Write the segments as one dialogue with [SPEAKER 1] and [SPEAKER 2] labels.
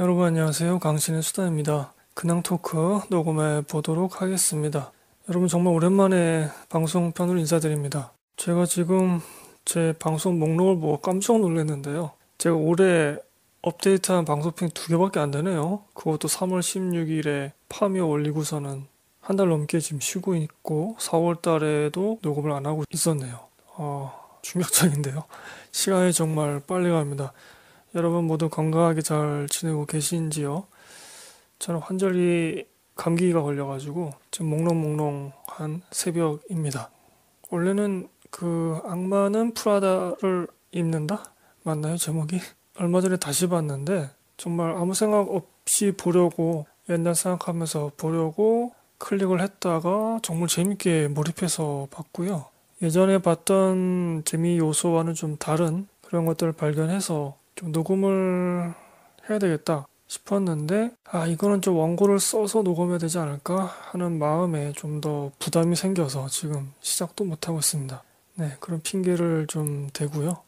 [SPEAKER 1] 여러분 안녕하세요. 강신의 수다입니다. 그냥 토크 녹음해 보도록 하겠습니다. 여러분 정말 오랜만에 방송편으로 인사드립니다. 제가 지금 제 방송 목록을 보고 깜짝 놀랐는데요. 제가 올해 업데이트한 방송편 두 개밖에 안 되네요. 그것도 3월 16일에 파미어 올리고서는 한 달 넘게 지금 쉬고 있고 4월 달에도 녹음을 안 하고 있었네요. 어, 충격적인데요. 시간이 정말 빨리 갑니다. 여러분 모두 건강하게 잘 지내고 계신지요? 저는 환절기 감기가 걸려가지고 지금 몽롱몽롱한 새벽입니다. 원래는 그 악마는 프라다를 입는다? 맞나요? 제목이? 얼마 전에 다시 봤는데 정말 아무 생각 없이 보려고 옛날 생각하면서 보려고 클릭을 했다가 정말 재밌게 몰입해서 봤고요. 예전에 봤던 재미 요소와는 좀 다른 그런 것들을 발견해서 좀 녹음을 해야 되겠다 싶었는데 아 이거는 좀 원고를 써서 녹음해야 되지 않을까 하는 마음에 좀 더 부담이 생겨서 지금 시작도 못하고 있습니다. 네 그런 핑계를 좀 대고요.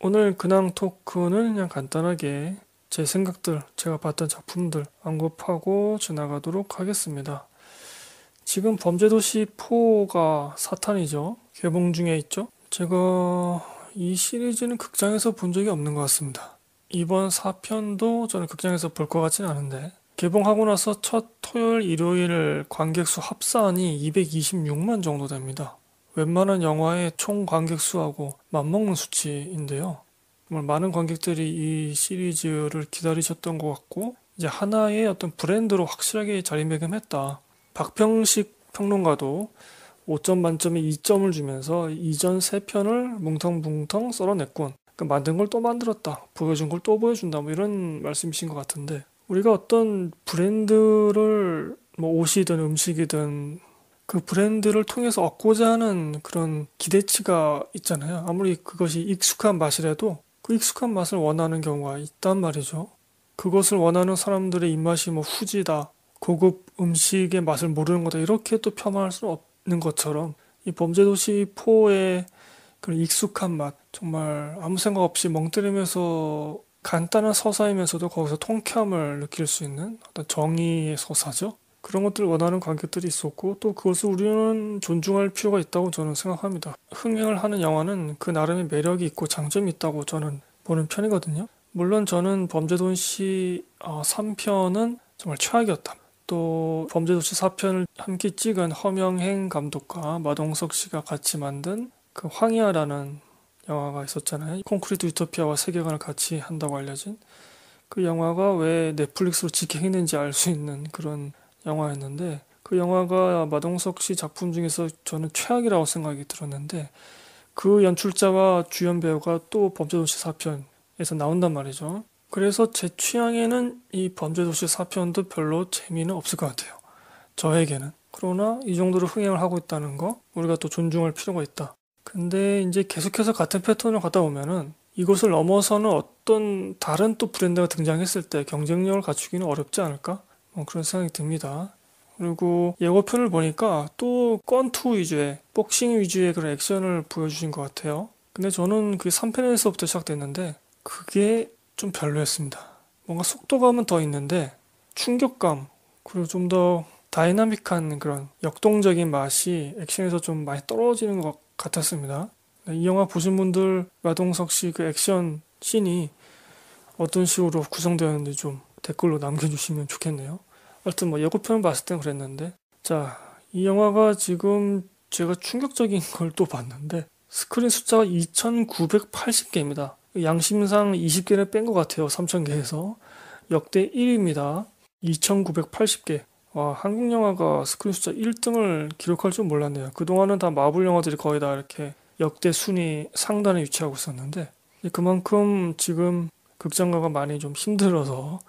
[SPEAKER 1] 오늘 근황 토크는 그냥 간단하게 제 생각들 제가 봤던 작품들 언급하고 지나가도록 하겠습니다. 지금 범죄도시 4가 사탄이죠. 개봉 중에 있죠. 제가 이 시리즈는 극장에서 본 적이 없는 것 같습니다. 이번 4편도 저는 극장에서 볼 것 같지는 않은데 개봉하고 나서 첫 토요일 일요일 관객수 합산이 226만 정도 됩니다. 웬만한 영화의 총 관객수하고 맞먹는 수치인데요. 정말 많은 관객들이 이 시리즈를 기다리셨던 것 같고 이제 하나의 어떤 브랜드로 확실하게 자리매김했다. 박평식 평론가도 5점 만점에 2점을 주면서 이전 3편을 뭉텅뭉텅 썰어냈군. 그러니까 만든 걸 또 만들었다, 보여준 걸 또 보여준다, 뭐 이런 말씀이신 것 같은데 우리가 어떤 브랜드를 뭐 옷이든 음식이든 그 브랜드를 통해서 얻고자 하는 그런 기대치가 있잖아요. 아무리 그것이 익숙한 맛이라도 그 익숙한 맛을 원하는 경우가 있단 말이죠. 그것을 원하는 사람들의 입맛이 뭐 후지다, 고급 음식의 맛을 모르는 거다 이렇게 또 폄하할 수는 없는 것처럼 이 범죄도시 4의 그런 익숙한 맛, 정말 아무 생각 없이 멍때리면서 간단한 서사이면서도 거기서 통쾌함을 느낄 수 있는 어떤 정의의 서사죠. 그런 것들을 원하는 관객들이 있었고 또 그것을 우리는 존중할 필요가 있다고 저는 생각합니다. 흥행을 하는 영화는 그 나름의 매력이 있고 장점이 있다고 저는 보는 편이거든요. 물론 저는 범죄도시 3편은 아, 정말 최악이었다. 또 범죄도시 4편을 함께 찍은 허명행 감독과 마동석 씨가 같이 만든 그 황야라는 영화가 있었잖아요. 콘크리트 유토피아와 세계관을 같이 한다고 알려진 그 영화가 왜 넷플릭스로 직행했는지 알 수 있는 그런 영화였는데 그 영화가 마동석 씨 작품 중에서 저는 최악이라고 생각이 들었는데 그 연출자와 주연 배우가 또 범죄도시 4편에서 나온단 말이죠. 그래서 제 취향에는 이 범죄도시 4편도 별로 재미는 없을 것 같아요. 저에게는. 그러나 이 정도로 흥행을 하고 있다는 거 우리가 또 존중할 필요가 있다. 근데 이제 계속해서 같은 패턴을 가다 보면은 이곳을 넘어서는 어떤 다른 또 브랜드가 등장했을 때 경쟁력을 갖추기는 어렵지 않을까? 뭐 그런 생각이 듭니다. 그리고 예고편을 보니까 또 권투 위주의 복싱 위주의 그런 액션을 보여주신 것 같아요. 근데 저는 그게 3편에서부터 시작됐는데 그게 좀 별로였습니다. 뭔가 속도감은 더 있는데 충격감 그리고 좀 더 다이나믹한 그런 역동적인 맛이 액션에서 좀 많이 떨어지는 것 같아요. 같았습니다. 네, 이 영화 보신 분들 마동석 씨 그 액션 씬이 어떤 식으로 구성되었는지 좀 댓글로 남겨주시면 좋겠네요. 하여튼 뭐 예고편을 봤을 땐 그랬는데 자 이 영화가 지금 제가 충격적인 걸 또 봤는데 스크린 숫자가 2980개입니다. 양심상 20개를 뺀 것 같아요. 3000개에서 역대 1위입니다. 2980개 와, 어, 한국 영화가 스크린 숫자 1등을 기록할 줄 몰랐네요. 그동안은 다 마블 영화들이 거의 다 이렇게 역대 순위 상단에 위치하고 있었는데 그만큼 지금 극장가가 많이 좀 힘들어서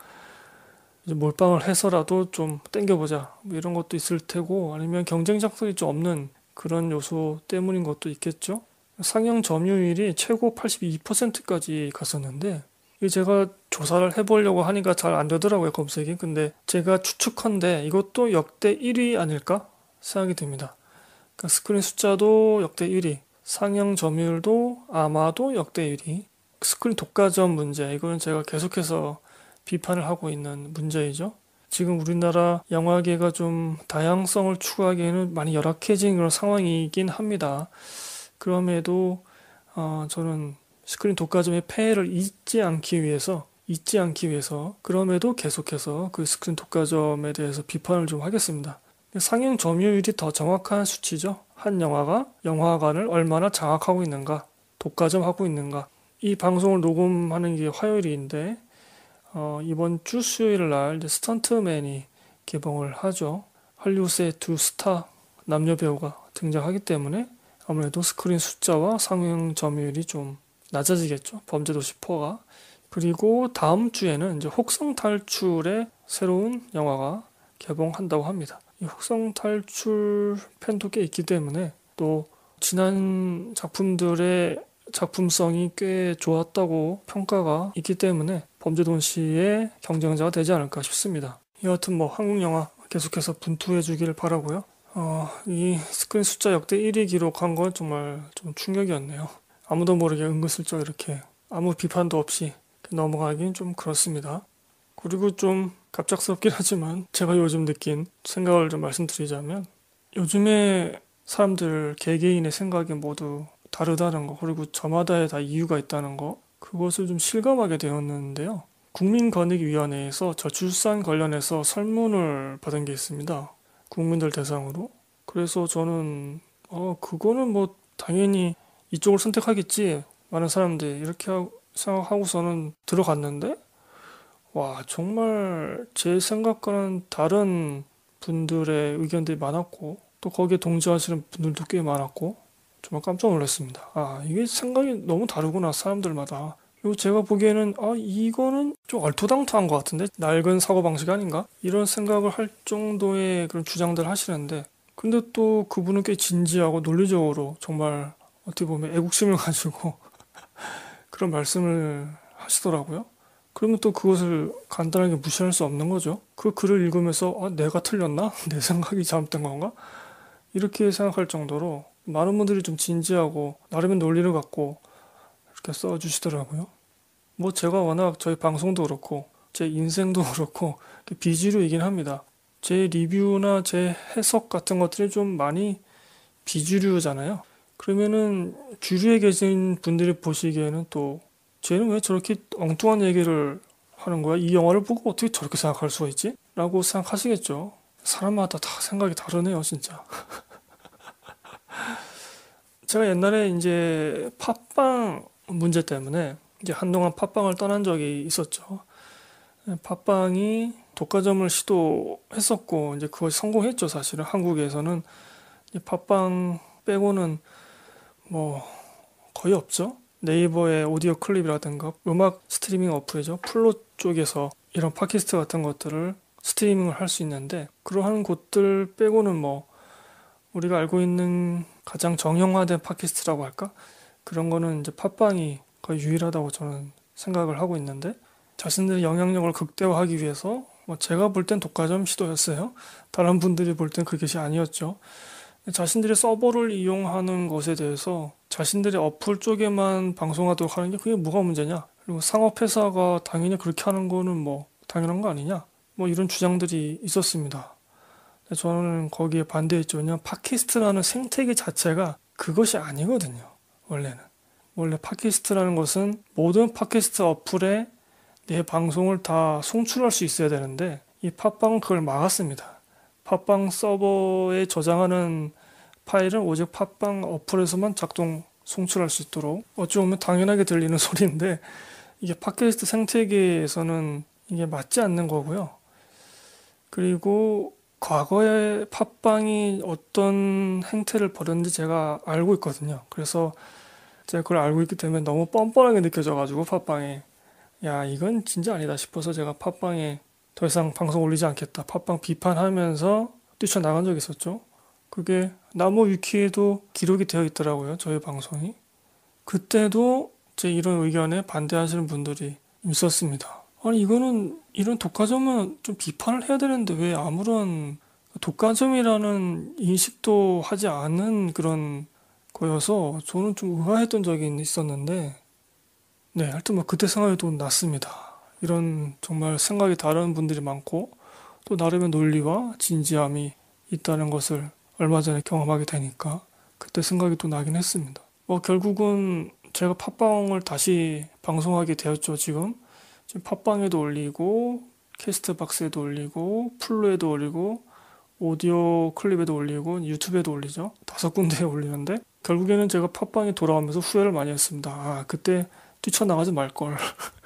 [SPEAKER 1] 몰빵을 해서라도 좀 땡겨보자 뭐 이런 것도 있을 테고 아니면 경쟁작들이 좀 없는 그런 요소 때문인 것도 있겠죠 상영 점유율이 최고 82%까지 갔었는데 제가 조사를 해보려고 하니까 잘 안 되더라고요, 검색이. 근데 제가 추측한데 이것도 역대 1위 아닐까 생각이 듭니다. 그러니까 스크린 숫자도 역대 1위, 상향 점유율도 아마도 역대 1위, 스크린 독과점 문제, 이거는 제가 계속해서 비판을 하고 있는 문제이죠. 지금 우리나라 영화계가 좀 다양성을 추구하기에는 많이 열악해진 그런 상황이긴 합니다. 그럼에도 어, 저는 스크린 독과점의 폐해를 잊지 않기 위해서 잊지 않기 위해서 그럼에도 계속해서 그 스크린 독과점에 대해서 비판을 좀 하겠습니다. 상영 점유율이 더 정확한 수치죠. 한 영화가 영화관을 얼마나 장악하고 있는가, 독과점하고 있는가. 이 방송을 녹음하는 게 화요일인데 어, 이번 주 수요일 날 스턴트맨이 개봉을 하죠. 할리우드의 두 스타 남녀 배우가 등장하기 때문에 아무래도 스크린 숫자와 상영 점유율이 좀 낮아지겠죠. 범죄도시 4가 그리고 다음 주에는 이제 혹성 탈출의 새로운 영화가 개봉한다고 합니다. 이 혹성 탈출 팬도 꽤 있기 때문에 또 지난 작품들의 작품성이 꽤 좋았다고 평가가 있기 때문에 범죄도시의 경쟁자가 되지 않을까 싶습니다. 여하튼 뭐 한국 영화 계속해서 분투해 주기를 바라고요. 어, 이 스크린 숫자 역대 1위 기록한 건 정말 좀 충격이었네요. 아무도 모르게 은근슬쩍 이렇게 아무 비판도 없이 넘어가긴 좀 그렇습니다. 그리고 좀 갑작스럽긴 하지만 제가 요즘 느낀 생각을 좀 말씀드리자면 요즘에 사람들 개개인의 생각이 모두 다르다는 거 그리고 저마다의 다 이유가 있다는 거 그것을 좀 실감하게 되었는데요. 국민권익위원회에서 저출산 관련해서 설문을 받은 게 있습니다. 국민들 대상으로. 그래서 저는 어 그거는 뭐 당연히 이쪽을 선택하겠지 많은 사람들이 이렇게 하고 생각하고서는 들어갔는데 와 정말 제 생각과는 다른 분들의 의견들이 많았고 또 거기에 동조하시는 분들도 꽤 많았고 정말 깜짝 놀랐습니다. 아 이게 생각이 너무 다르구나 사람들마다. 그 제가 보기에는 아 이거는 좀 얼토당토한 것 같은데 낡은 사고 방식 아닌가 이런 생각을 할 정도의 그런 주장들 하시는데 근데 또 그분은 꽤 진지하고 논리적으로 정말 어떻게 보면 애국심을 가지고 그런 말씀을 하시더라고요. 그러면 또 그것을 간단하게 무시할 수 없는 거죠. 그 글을 읽으면서 아, 내가 틀렸나? 내 생각이 잘못된 건가? 이렇게 생각할 정도로 많은 분들이 좀 진지하고 나름의 논리를 갖고 이렇게 써주시더라고요. 뭐 제가 워낙 저희 방송도 그렇고 제 인생도 그렇고 비주류이긴 합니다. 제 리뷰나 제 해석 같은 것들이 좀 많이 비주류잖아요. 그러면은 주류에 계신 분들이 보시기에는 또 쟤는 왜 저렇게 엉뚱한 얘기를 하는 거야? 이 영화를 보고 어떻게 저렇게 생각할 수가 있지? 라고 생각하시겠죠. 사람마다 다 생각이 다르네요, 진짜. 제가 옛날에 이제 팟빵 문제 때문에 이제 한동안 팟빵을 떠난 적이 있었죠. 네, 팟빵이 독과점을 시도했었고 이제 그걸 성공했죠, 사실은 한국에서는 팟빵 빼고는 뭐 거의 없죠. 네이버의 오디오 클립이라든가 음악 스트리밍 어플이죠. 플로 쪽에서 이런 팟캐스트 같은 것들을 스트리밍을 할 수 있는데 그러한 곳들 빼고는 뭐 우리가 알고 있는 가장 정형화된 팟캐스트라고 할까? 그런 거는 이제 팟빵이 거의 유일하다고 저는 생각을 하고 있는데 자신들의 영향력을 극대화하기 위해서 뭐 제가 볼 땐 독과점 시도였어요. 다른 분들이 볼 땐 그것이 아니었죠. 자신들의 서버를 이용하는 것에 대해서 자신들의 어플 쪽에만 방송하도록 하는 게 그게 뭐가 문제냐? 그리고 상업회사가 당연히 그렇게 하는 거는 뭐 당연한 거 아니냐? 뭐 이런 주장들이 있었습니다. 저는 거기에 반대했죠. 왜냐하면 팟캐스트라는 생태계 자체가 그것이 아니거든요. 원래는. 원래 팟캐스트라는 것은 모든 팟캐스트 어플에 내 방송을 다 송출할 수 있어야 되는데 이 팟빵은 그걸 막았습니다. 팟빵 서버에 저장하는 파일은 오직 팟빵 어플에서만 작동 송출할 수 있도록 어찌 보면 당연하게 들리는 소리인데 이게 팟캐스트 생태계에서는 이게 맞지 않는 거고요. 그리고 과거에 팟빵이 어떤 행태를 벌였는지 제가 알고 있거든요. 그래서 제가 그걸 알고 있기 때문에 너무 뻔뻔하게 느껴져가지고 팟빵에 야 이건 진짜 아니다 싶어서 제가 팟빵에 더 이상 방송 올리지 않겠다. 팟빵 비판하면서 뛰쳐나간 적이 있었죠. 그게 나무 위키에도 기록이 되어 있더라고요. 저희 방송이. 그때도 제 이런 의견에 반대하시는 분들이 있었습니다. 아니 이거는 이런 독과점은 좀 비판을 해야 되는데 왜 아무런 독과점이라는 인식도 하지 않은 그런 거여서 저는 좀 의아했던 적이 있었는데 네 하여튼 뭐 그때 생각해도 났습니다. 이런 정말 생각이 다른 분들이 많고 또 나름의 논리와 진지함이 있다는 것을 얼마 전에 경험하게 되니까 그때 생각이 또 나긴 했습니다. 뭐 결국은 제가 팟빵을 다시 방송하게 되었죠, 지금. 지금 팟빵에도 올리고 캐스트 박스에도 올리고 플루에도 올리고 오디오 클립에도 올리고 유튜브에도 올리죠. 다섯 군데에 올리는데 결국에는 제가 팟빵에 돌아오면서 후회를 많이 했습니다. 아, 그때 뛰쳐나가지 말걸.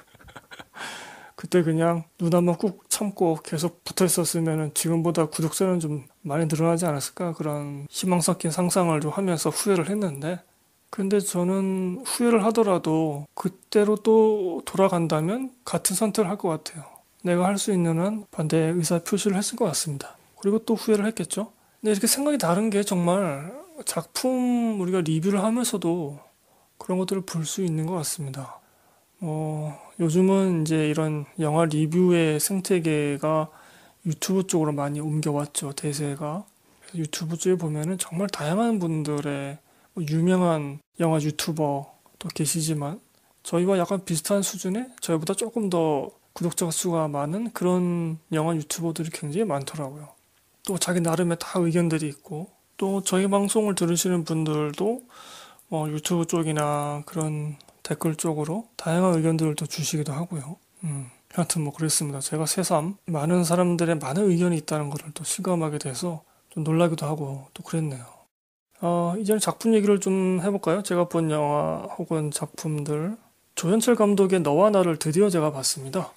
[SPEAKER 1] 그때 그냥 눈 한번 꾹 참고 계속 붙어 있었으면 지금보다 구독자는 좀 많이 늘어나지 않았을까 그런 희망 섞인 상상을 좀 하면서 후회를 했는데 근데 저는 후회를 하더라도 그때로 또 돌아간다면 같은 선택을 할 것 같아요. 내가 할 수 있는 한 반대 의사 표시를 했을 것 같습니다. 그리고 또 후회를 했겠죠. 근데 이렇게 생각이 다른 게 정말 작품 우리가 리뷰를 하면서도 그런 것들을 볼 수 있는 것 같습니다. 어, 요즘은 이제 이런 영화 리뷰의 생태계가 유튜브 쪽으로 많이 옮겨왔죠, 대세가. 유튜브 쪽에 보면은 정말 다양한 분들의 뭐 유명한 영화 유튜버도 계시지만 저희와 약간 비슷한 수준의 저희보다 조금 더 구독자 수가 많은 그런 영화 유튜버들이 굉장히 많더라고요. 또 자기 나름의 다 의견들이 있고 또 저희 방송을 들으시는 분들도 뭐 유튜브 쪽이나 그런 댓글 쪽으로 다양한 의견들을 또 주시기도 하고요. 음, 하여튼 뭐 그랬습니다. 제가 새삼 많은 사람들의 많은 의견이 있다는 것을 또 실감하게 돼서 좀 놀라기도 하고 또 그랬네요. 어, 이제는 작품 얘기를 좀 해볼까요? 제가 본 영화 혹은 작품들. 조현철 감독의 너와 나를 드디어 제가 봤습니다.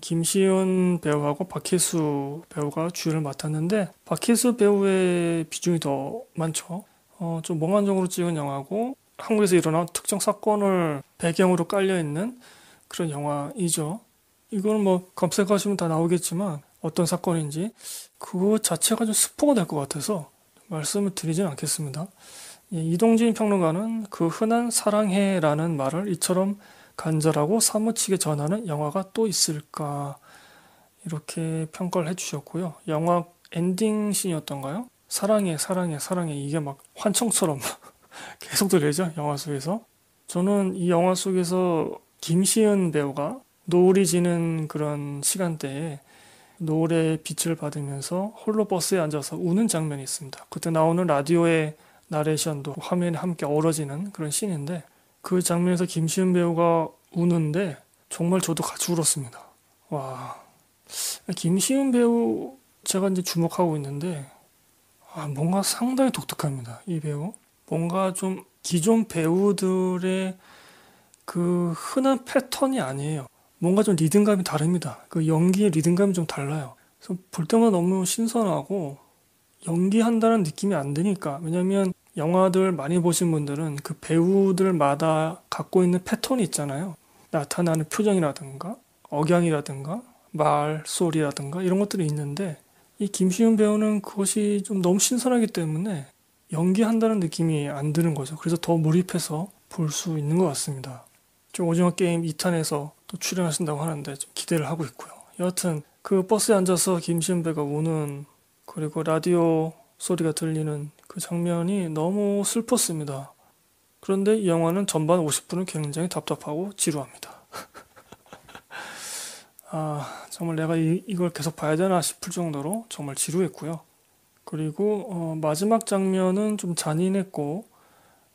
[SPEAKER 1] 김시윤 배우하고 박혜수 배우가 주연을 맡았는데 박혜수 배우의 비중이 더 많죠. 어, 좀 몽환적으로 찍은 영화고 한국에서 일어난 특정 사건을 배경으로 깔려있는 그런 영화이죠. 이거는 뭐 검색하시면 다 나오겠지만 어떤 사건인지 그거 자체가 좀 스포가 될 것 같아서 말씀을 드리진 않겠습니다. 예, 이동진 평론가는 그 흔한 사랑해라는 말을 이처럼 간절하고 사무치게 전하는 영화가 또 있을까 이렇게 평가를 해주셨고요. 영화 엔딩 씬이었던가요? 사랑해 사랑해 사랑해 이게 막 환청처럼 계속 들리죠 영화 속에서 저는 이 영화 속에서 김시은 배우가 노을이 지는 그런 시간대에 노을의 빛을 받으면서 홀로 버스에 앉아서 우는 장면이 있습니다. 그때 나오는 라디오의 나레이션도 화면에 함께 어우러지는 그런 씬인데 그 장면에서 김시은 배우가 우는데 정말 저도 같이 울었습니다. 와 김시은 배우 제가 이제 주목하고 있는데 아, 뭔가 상당히 독특합니다. 이 배우 뭔가 좀 기존 배우들의 그 흔한 패턴이 아니에요. 뭔가 좀 리듬감이 다릅니다. 그 연기의 리듬감이 좀 달라요. 그래서 볼 때마다 너무 신선하고 연기한다는 느낌이 안 드니까. 왜냐면 영화들 많이 보신 분들은 그 배우들마다 갖고 있는 패턴이 있잖아요. 나타나는 표정이라든가 억양이라든가 말소리라든가 이런 것들이 있는데 이 김시윤 배우는 그것이 좀 너무 신선하기 때문에 연기한다는 느낌이 안 드는 거죠. 그래서 더 몰입해서 볼 수 있는 것 같습니다. 좀 오징어 게임 2탄에서 또 출연하신다고 하는데 좀 기대를 하고 있고요. 여하튼 그 버스에 앉아서 김신배가 우는 그리고 라디오 소리가 들리는 그 장면이 너무 슬펐습니다. 그런데 이 영화는 전반 50분은 굉장히 답답하고 지루합니다. 아, 정말 내가 이, 이걸 계속 봐야 되나 싶을 정도로 정말 지루했고요. 그리고 어, 마지막 장면은 좀 잔인했고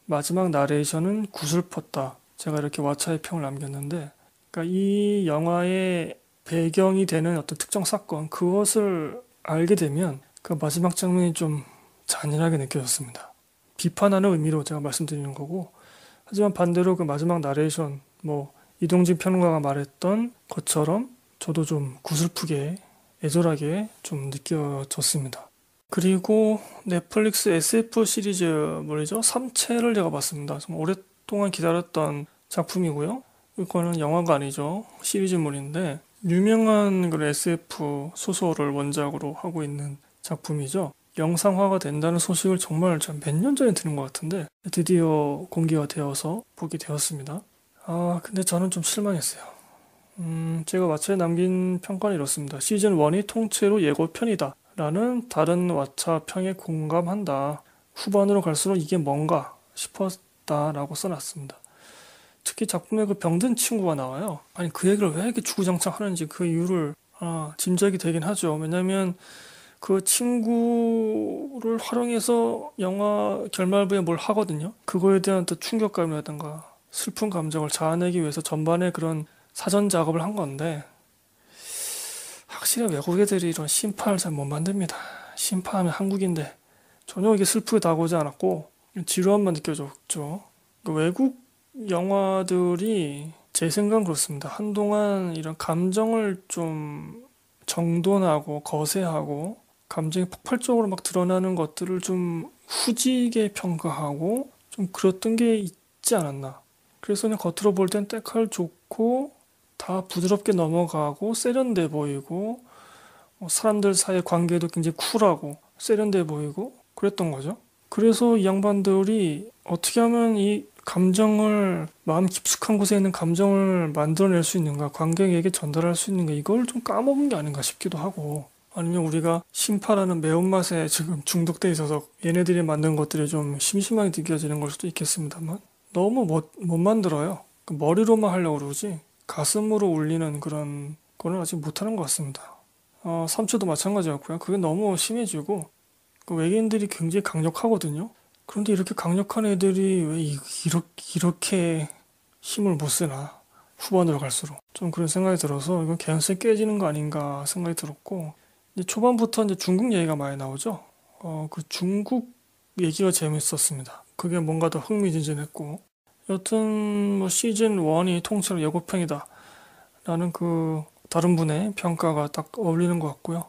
[SPEAKER 1] 마지막 나레이션은 구슬펐다. 제가 이렇게 와차의 평을 남겼는데 그러니까 이 영화의 배경이 되는 어떤 특정 사건 그것을 알게 되면 그 마지막 장면이 좀 잔인하게 느껴졌습니다. 비판하는 의미로 제가 말씀드리는 거고 하지만 반대로 그 마지막 나레이션 뭐 이동진 평론가가 말했던 것처럼 저도 좀 구슬프게 애절하게 좀 느껴졌습니다. 그리고 넷플릭스 SF 시리즈 뭐죠? 3채를 제가 봤습니다. 정말 오랫동안 기다렸던 작품이고요. 이거는 영화가 아니죠. 시리즈물인데 유명한 그 SF 소설을 원작으로 하고 있는 작품이죠. 영상화가 된다는 소식을 정말 몇 년 전에 들은 것 같은데 드디어 공개가 되어서 보게 되었습니다. 아 근데 저는 좀 실망했어요. 음, 제가 마차에 남긴 평가는 이렇습니다. 시즌 1이 통째로 예고편이다. 라는 다른 왓챠평에 공감한다. 후반으로 갈수록 이게 뭔가 싶었다. 라고 써놨습니다. 특히 작품에 그 병든 친구가 나와요. 아니, 그 얘기를 왜 이렇게 주구장창 하는지 그 이유를 아, 짐작이 되긴 하죠. 왜냐면 그 친구를 활용해서 영화 결말부에 뭘 하거든요. 그거에 대한 또 충격감이라든가 슬픈 감정을 자아내기 위해서 전반에 그런 사전 작업을 한 건데 확실히 외국 애들이 이런 심파를 잘 못 만듭니다. 심파하면 한국인데 전혀 이게 슬프게 다가오지 않았고 지루함만 느껴졌죠. 그러니까 외국 영화들이 제 생각은 그렇습니다. 한동안 이런 감정을 좀 정돈하고 거세하고 감정이 폭발적으로 막 드러나는 것들을 좀 후지게 평가하고 좀 그랬던 게 있지 않았나. 그래서 그냥 겉으로 볼 땐 때칼 좋고 다 부드럽게 넘어가고 세련돼 보이고 어, 사람들 사이 의 관계도 굉장히 쿨하고 세련돼 보이고 그랬던 거죠. 그래서 이 양반들이 어떻게 하면 이 감정을 마음 깊숙한 곳에 있는 감정을 만들어낼 수 있는가 관객에게 전달할 수 있는가 이걸 좀 까먹은 게 아닌가 싶기도 하고 아니면 우리가 심파라는 매운맛에 지금 중독돼 있어서 얘네들이 만든 것들이 좀 심심하게 느껴지는 걸 수도 있겠습니다만 너무 못, 못 만들어요 그 머리로만 하려고 그러지 가슴으로 울리는 그런 거는 아직 못하는 것 같습니다. 어, 3초도 마찬가지였고요. 그게 너무 심해지고 그 외계인들이 굉장히 강력하거든요. 그런데 이렇게 강력한 애들이 왜 이, 이렇게, 이렇게 힘을 못 쓰나 후반으로 갈수록 좀 그런 생각이 들어서 이건 개연성 깨지는 거 아닌가 생각이 들었고 이제 초반부터 이제 중국 얘기가 많이 나오죠. 어, 그 중국 얘기가 재밌었습니다. 그게 뭔가 더 흥미진진했고 여튼 뭐 시즌 1이 통째로 예고편이다. 라는 그 다른 분의 평가가 딱 어울리는 것 같고요.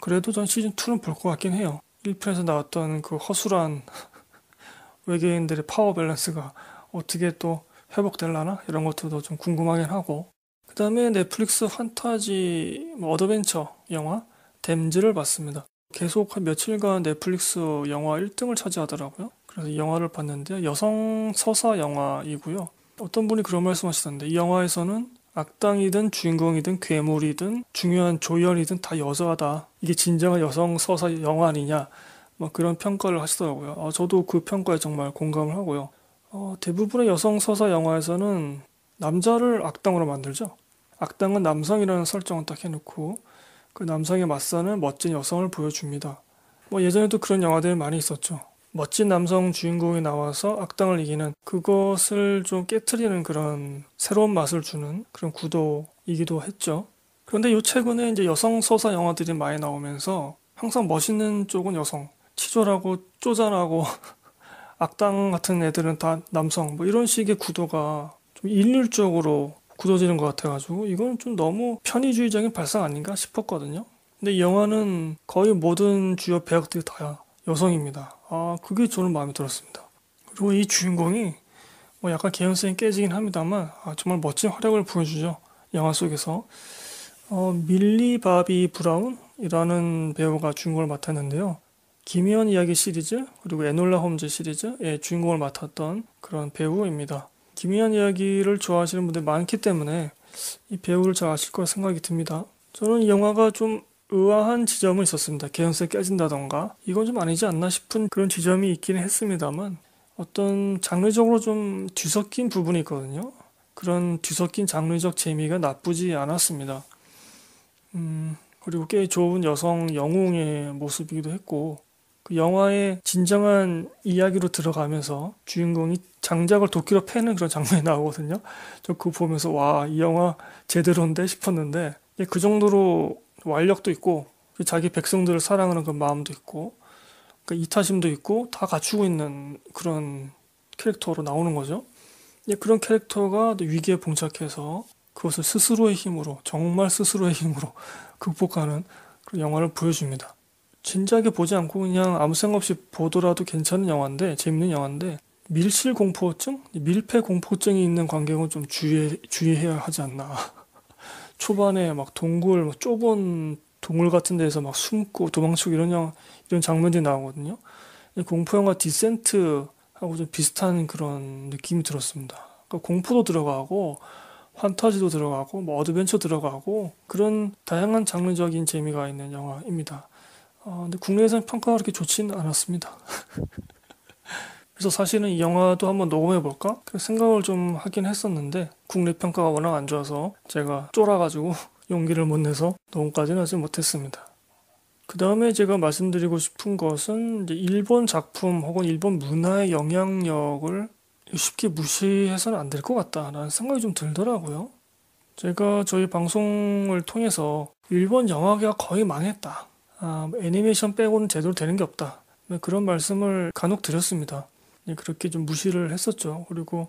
[SPEAKER 1] 그래도 전 시즌 2는 볼 것 같긴 해요. 1편에서 나왔던 그 허술한 외계인들의 파워 밸런스가 어떻게 또 회복될라나 이런 것도 들좀 궁금하긴 하고 그 다음에 넷플릭스 판타지 뭐 어드벤처 영화 댐즈를 봤습니다. 계속 한 며칠간 넷플릭스 영화 1등을 차지하더라고요. 그래서 이 영화를 봤는데 여성 서사 영화이고요. 어떤 분이 그런 말씀하시던데 이 영화에서는 악당이든 주인공이든 괴물이든 중요한 조연이든 다 여자다. 이게 진정한 여성 서사 영화 아니냐. 뭐 그런 평가를 하시더라고요. 어, 저도 그 평가에 정말 공감을 하고요. 어, 대부분의 여성 서사 영화에서는 남자를 악당으로 만들죠. 악당은 남성이라는 설정을 딱 해놓고 그남성에 맞서는 멋진 여성을 보여줍니다. 뭐 예전에도 그런 영화들이 많이 있었죠. 멋진 남성 주인공이 나와서 악당을 이기는 그것을 좀 깨트리는 그런 새로운 맛을 주는 그런 구도이기도 했죠. 그런데 요 최근에 이제 여성 서사 영화들이 많이 나오면서 항상 멋있는 쪽은 여성, 치졸하고 쪼잔하고 악당 같은 애들은 다 남성 뭐 이런 식의 구도가 좀 일률적으로 굳어지는 것 같아가지고 이건 좀 너무 편의주의적인 발상 아닌가 싶었거든요. 근데 이 영화는 거의 모든 주요 배역들이 다 여성입니다. 아, 그게 저는 마음에 들었습니다. 그리고 이 주인공이 뭐 약간 개연성이 깨지긴 합니다만 아, 정말 멋진 활약을 보여주죠. 영화 속에서 어, 밀리 바비 브라운이라는 배우가 주인공을 맡았는데요. 김희연 이야기 시리즈 그리고 에놀라 홈즈 시리즈의 주인공을 맡았던 그런 배우입니다. 김희연 이야기를 좋아하시는 분들 많기 때문에 이 배우를 잘 아실 거라 생각이 듭니다. 저는 이 영화가 좀 의아한 지점은 있었습니다. 개연성 깨진다던가 이건 좀 아니지 않나 싶은 그런 지점이 있긴 했습니다만 어떤 장르적으로 좀 뒤섞인 부분이 있거든요. 그런 뒤섞인 장르적 재미가 나쁘지 않았습니다. 음, 그리고 꽤 좋은 여성 영웅의 모습이기도 했고 그 영화의 진정한 이야기로 들어가면서 주인공이 장작을 도끼로 패는 그런 장면이 나오거든요. 저 그거 보면서 와, 이 영화 제대로인데 싶었는데 예, 그 정도로 완력도 있고 자기 백성들을 사랑하는 그 마음도 있고 그 이타심도 있고 다 갖추고 있는 그런 캐릭터로 나오는 거죠. 그런 캐릭터가 위기에 봉착해서 그것을 스스로의 힘으로 정말 스스로의 힘으로 극복하는 그런 영화를 보여줍니다. 진지하게 보지 않고 그냥 아무 생각 없이 보더라도 괜찮은 영화인데 재밌는 영화인데 밀실 공포증, 밀폐 공포증이 있는 관객은 좀 주의 주의해야 하지 않나 초반에 막 동굴, 막 뭐 좁은 동굴 같은 데서 막 숨고 도망치고 이런 양, 이런 장면들이 나오거든요. 공포영화 디센트하고 좀 비슷한 그런 느낌이 들었습니다. 그러니까 공포도 들어가고, 환타지도 들어가고, 뭐 어드벤처 들어가고, 그런 다양한 장르적인 재미가 있는 영화입니다. 어, 근데 국내에서는 평가가 그렇게 좋지는 않았습니다. 그래서 사실은 이 영화도 한번 녹음해볼까? 생각을 좀 하긴 했었는데, 국내 평가가 워낙 안 좋아서 제가 쫄아가지고 용기를 못 내서 너무까지는 하지 못했습니다. 그 다음에 제가 말씀드리고 싶은 것은 일본 작품 혹은 일본 문화의 영향력을 쉽게 무시해서는 안 될 것 같다라는 생각이 좀 들더라고요. 제가 저희 방송을 통해서 일본 영화계가 거의 망했다. 아, 애니메이션 빼고는 제대로 되는 게 없다. 네, 그런 말씀을 간혹 드렸습니다. 네, 그렇게 좀 무시를 했었죠. 그리고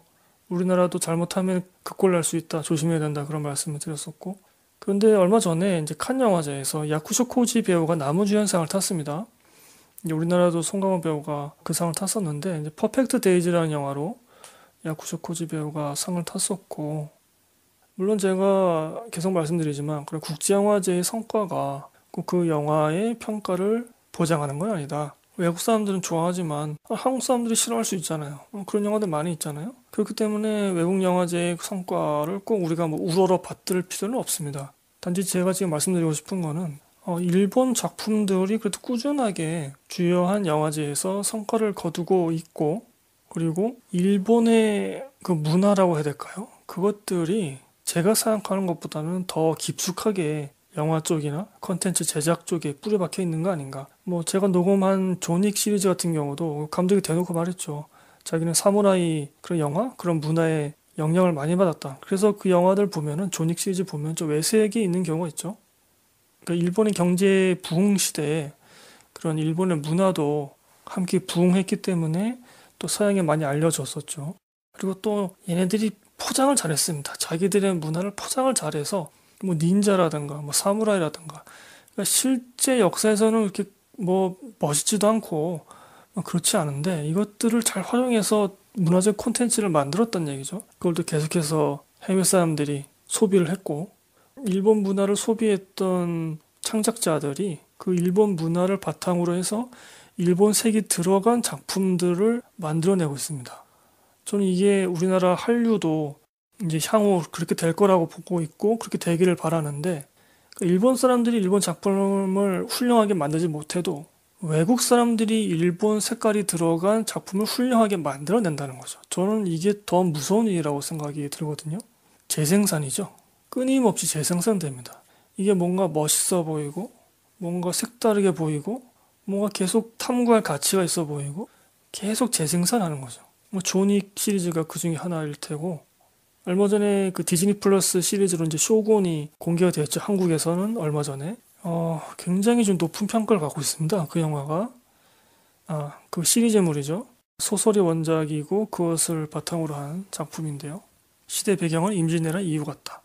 [SPEAKER 1] 우리나라도 잘못하면 극골 그 날수 있다. 조심해야 된다. 그런 말씀을 드렸었고. 그런데 얼마 전에 이제 칸 영화제에서 야쿠쇼 코지 배우가 나무주연상을 탔습니다. 우리나라도 송강호 배우가 그 상을 탔었는데 이제 퍼펙트 데이즈라는 영화로 야쿠쇼 코지 배우가 상을 탔었고 물론 제가 계속 말씀드리지만 그래 국제영화제의 성과가 꼭그 영화의 평가를 보장하는 건 아니다. 외국 사람들은 좋아하지만 한국 사람들이 싫어할 수 있잖아요. 어, 그런 영화들 많이 있잖아요. 그렇기 때문에 외국 영화제의 성과를 꼭 우리가 뭐 우러러 받들 필요는 없습니다. 단지 제가 지금 말씀드리고 싶은 거는 어, 일본 작품들이 그래도 꾸준하게 주요한 영화제에서 성과를 거두고 있고 그리고 일본의 그 문화라고 해야 될까요? 그것들이 제가 생각하는 것보다는 더 깊숙하게 영화 쪽이나 컨텐츠 제작 쪽에 뿌리 박혀 있는 거 아닌가. 뭐 제가 녹음한 존윅 시리즈 같은 경우도 감독이 대놓고 말했죠. 자기는 사무라이 그런 영화 그런 문화에 영향을 많이 받았다. 그래서 그 영화들 보면은 존윅 시리즈 보면 좀 외색이 있는 경우가 있죠. 그러니까 일본의 경제 부흥 시대에 그런 일본의 문화도 함께 부흥했기 때문에 또 서양에 많이 알려졌었죠. 그리고 또 얘네들이 포장을 잘했습니다. 자기들의 문화를 포장을 잘해서 뭐 닌자라든가 뭐 사무라이라든가 그러니까 실제 역사에서는 이렇게 뭐 멋있지도 않고 그렇지 않은데 이것들을 잘 활용해서 문화적 콘텐츠를 만들었단 얘기죠. 그걸 또 계속해서 해외 사람들이 소비를 했고 일본 문화를 소비했던 창작자들이 그 일본 문화를 바탕으로 해서 일본 색이 들어간 작품들을 만들어내고 있습니다. 저는 이게 우리나라 한류도 이제 향후 그렇게 될 거라고 보고 있고 그렇게 되기를 바라는데 그러니까 일본 사람들이 일본 작품을 훌륭하게 만들지 못해도 외국 사람들이 일본 색깔이 들어간 작품을 훌륭하게 만들어낸다는 거죠. 저는 이게 더 무서운 일이라고 생각이 들거든요. 재생산이죠. 끊임없이 재생산됩니다. 이게 뭔가 멋있어 보이고 뭔가 색다르게 보이고 뭔가 계속 탐구할 가치가 있어 보이고 계속 재생산하는 거죠. 뭐 조닉 시리즈가 그 중에 하나일 테고 얼마 전에 그 디즈니 플러스 시리즈로 이제 쇼군이 공개가 되었죠. 한국에서는 얼마 전에. 어, 굉장히 좀 높은 평가를 갖고 있습니다. 그 영화가. 아, 그 시리즈물이죠. 소설이 원작이고 그것을 바탕으로 한 작품인데요. 시대 배경은 임진왜란 이후 같다.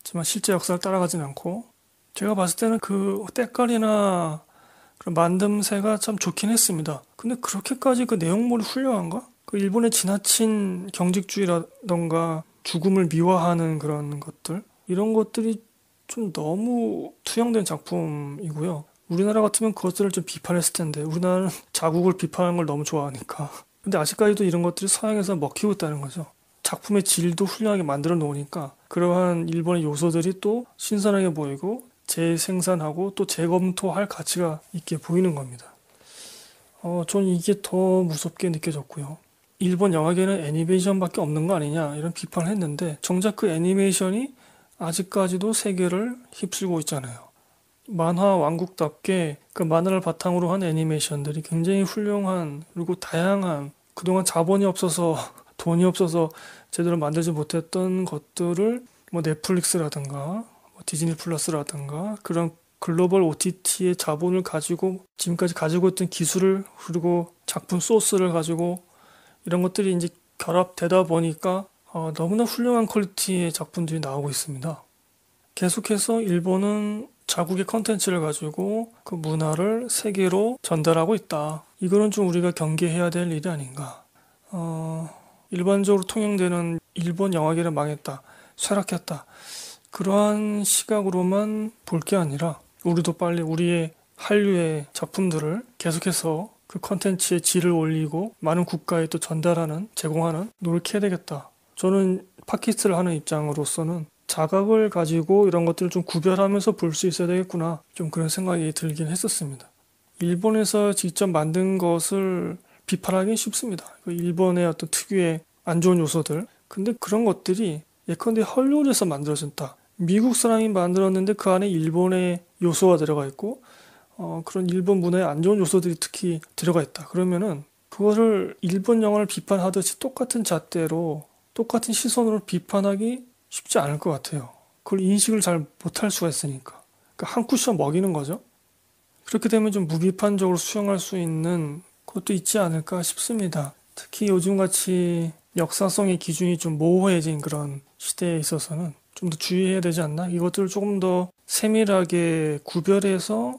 [SPEAKER 1] 하지만 실제 역사를 따라가진 않고 제가 봤을 때는 그 때깔이나 그런 만듦새가 참 좋긴 했습니다. 근데 그렇게까지 그 내용물이 훌륭한가? 그 일본의 지나친 경직주의라던가 죽음을 미화하는 그런 것들 이런 것들이 좀 너무 투영된 작품이고요. 우리나라 같으면 그것들을 좀 비판했을 텐데 우리나라는 자국을 비판하는 걸 너무 좋아하니까 근데 아직까지도 이런 것들이 서양에서 먹히고 있다는 거죠. 작품의 질도 훌륭하게 만들어 놓으니까 그러한 일본의 요소들이 또 신선하게 보이고 재생산하고 또 재검토할 가치가 있게 보이는 겁니다. 어, 전 이게 더 무섭게 느껴졌고요. 일본 영화계는 애니메이션밖에 없는 거 아니냐 이런 비판을 했는데 정작 그 애니메이션이 아직까지도 세계를 휩쓸고 있잖아요. 만화 왕국답게 그 만화를 바탕으로 한 애니메이션들이 굉장히 훌륭한 그리고 다양한 그동안 자본이 없어서 돈이 없어서 제대로 만들지 못했던 것들을 뭐 넷플릭스라든가 뭐 디즈니 플러스라든가 그런 글로벌 OTT의 자본을 가지고 지금까지 가지고 있던 기술을 그리고 작품 소스를 가지고 이런 것들이 이제 결합되다 보니까 어, 너무나 훌륭한 퀄리티의 작품들이 나오고 있습니다. 계속해서 일본은 자국의 컨텐츠를 가지고 그 문화를 세계로 전달하고 있다. 이거는 좀 우리가 경계해야 될 일이 아닌가. 어, 일반적으로 통용되는 일본 영화계는 망했다, 쇠락했다. 그러한 시각으로만 볼 게 아니라 우리도 빨리 우리의 한류의 작품들을 계속해서 그 컨텐츠의 질을 올리고 많은 국가에 또 전달하는, 제공하는 노력해야 되겠다. 저는 팟캐스트를 하는 입장으로서는 자각을 가지고 이런 것들을 좀 구별하면서 볼 수 있어야 되겠구나. 좀 그런 생각이 들긴 했었습니다. 일본에서 직접 만든 것을 비판하기는 쉽습니다. 그 일본의 어떤 특유의 안 좋은 요소들. 근데 그런 것들이 예컨대 헐리우드에서 만들어진다. 미국 사람이 만들었는데 그 안에 일본의 요소가 들어가 있고 어, 그런 일본 문화에 안 좋은 요소들이 특히 들어가 있다. 그러면은 그거를 일본 영화를 비판하듯이 똑같은 잣대로 똑같은 시선으로 비판하기 쉽지 않을 것 같아요. 그걸 인식을 잘 못할 수가 있으니까. 그러니까 한 쿠션 먹이는 거죠. 그렇게 되면 좀 무비판적으로 수용할 수 있는 것도 있지 않을까 싶습니다. 특히 요즘같이 역사성의 기준이 좀 모호해진 그런 시대에 있어서는 좀 더 주의해야 되지 않나? 이것들을 조금 더 세밀하게 구별해서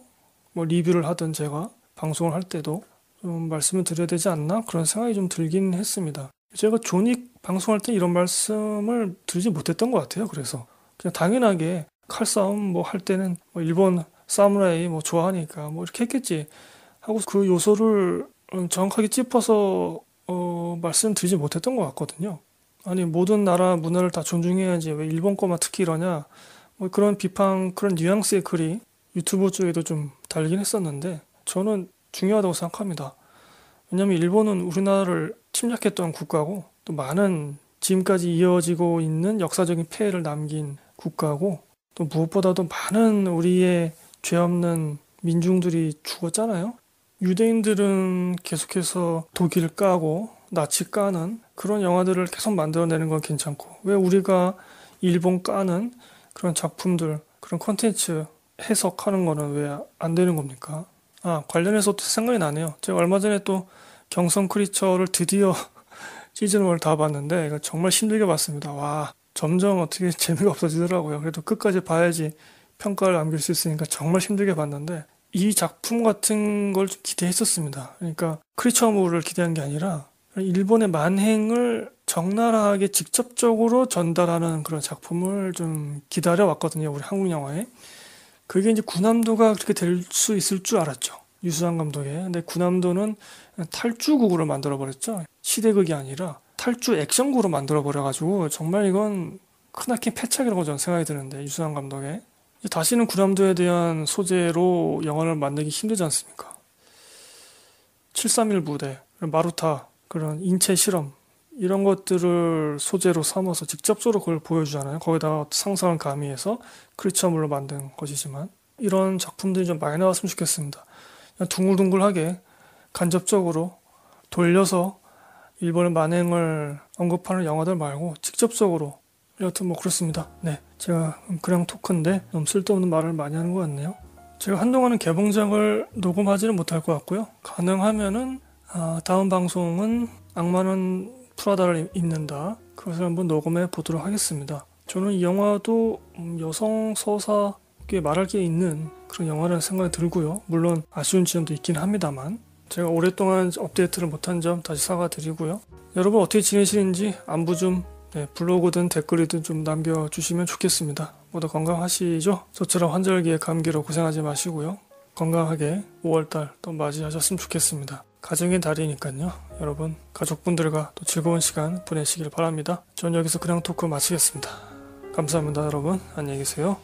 [SPEAKER 1] 뭐 리뷰를 하던 제가 방송을 할 때도 좀 말씀을 드려야 되지 않나 그런 생각이 좀 들긴 했습니다. 제가 존익 방송할 때 이런 말씀을 드리지 못했던 것 같아요. 그래서 그냥 당연하게 칼싸움 뭐 할 때는 뭐 일본 사무라이 뭐 좋아하니까 뭐 이렇게 했겠지 하고 그 요소를 정확하게 짚어서 어 말씀드리지 못했던 것 같거든요. 아니 모든 나라 문화를 다 존중해야지 왜 일본 거만 특히 이러냐 뭐 그런 비판 그런 뉘앙스의 글이 유튜브 쪽에도 좀 달긴 리 했었는데 저는 중요하다고 생각합니다. 왜냐하면 일본은 우리나라를 침략했던 국가고 또 많은 지금까지 이어지고 있는 역사적인 폐해를 남긴 국가고 또 무엇보다도 많은 우리의 죄 없는 민중들이 죽었잖아요. 유대인들은 계속해서 독일 까고 나치 까는 그런 영화들을 계속 만들어내는 건 괜찮고 왜 우리가 일본 까는 그런 작품들 그런 컨텐츠 해석하는 거는 왜 안 되는 겁니까? 아, 관련해서 또 생각이 나네요. 제가 얼마 전에 또 경성 크리처를 드디어 시즌 1을 다 봤는데 정말 힘들게 봤습니다. 와, 점점 어떻게 재미가 없어지더라고요. 그래도 끝까지 봐야지 평가를 남길 수 있으니까 정말 힘들게 봤는데 이 작품 같은 걸 좀 기대했었습니다. 그러니까 크리처물을 기대한 게 아니라 일본의 만행을 적나라하게 직접적으로 전달하는 그런 작품을 좀 기다려왔거든요. 우리 한국 영화에. 그게 이제 군함도가 그렇게 될 수 있을 줄 알았죠. 유수환 감독의. 근데 군함도는 탈주국으로 만들어버렸죠. 시대극이 아니라 탈주 액션국으로 만들어버려가지고 정말 이건 크나큰 패착이라고 저는 생각이 드는데 유수환 감독의. 다시는 군함도에 대한 소재로 영화를 만들기 힘들지 않습니까? 731 부대, 마루타, 그런 인체 실험, 이런 것들을 소재로 삼아서 직접적으로 그걸 보여주잖아요. 거기다 상상을 가미해서 크리처물로 만든 것이지만 이런 작품들이 좀 많이 나왔으면 좋겠습니다. 그냥 둥글둥글하게 간접적으로 돌려서 일본의 만행을 언급하는 영화들 말고 직접적으로 여튼 뭐 그렇습니다. 네, 제가 그냥 토크인데 너무 쓸데없는 말을 많이 하는 것 같네요. 제가 한동안은 개봉작을 녹음하지는 못할 것 같고요. 가능하면은 아, 다음 방송은 악마는 프라다를 입는다. 그것을 한번 녹음해 보도록 하겠습니다. 저는 이 영화도 음, 여성 서사 꽤 말할 게 있는 그런 영화라는 생각이 들고요. 물론 아쉬운 지점도 있긴 합니다만 제가 오랫동안 업데이트를 못한 점 다시 사과드리고요. 여러분 어떻게 지내시는지 안부 좀 네, 블로그든 댓글이든 좀 남겨주시면 좋겠습니다. 모두 건강하시죠? 저처럼 환절기에 감기로 고생하지 마시고요. 건강하게 5월달 또 맞이하셨으면 좋겠습니다. 가정의 달이니까요. 여러분 가족분들과 또 즐거운 시간 보내시길 바랍니다. 전 여기서 그냥 토크 마치겠습니다. 감사합니다 여러분. 안녕히 계세요.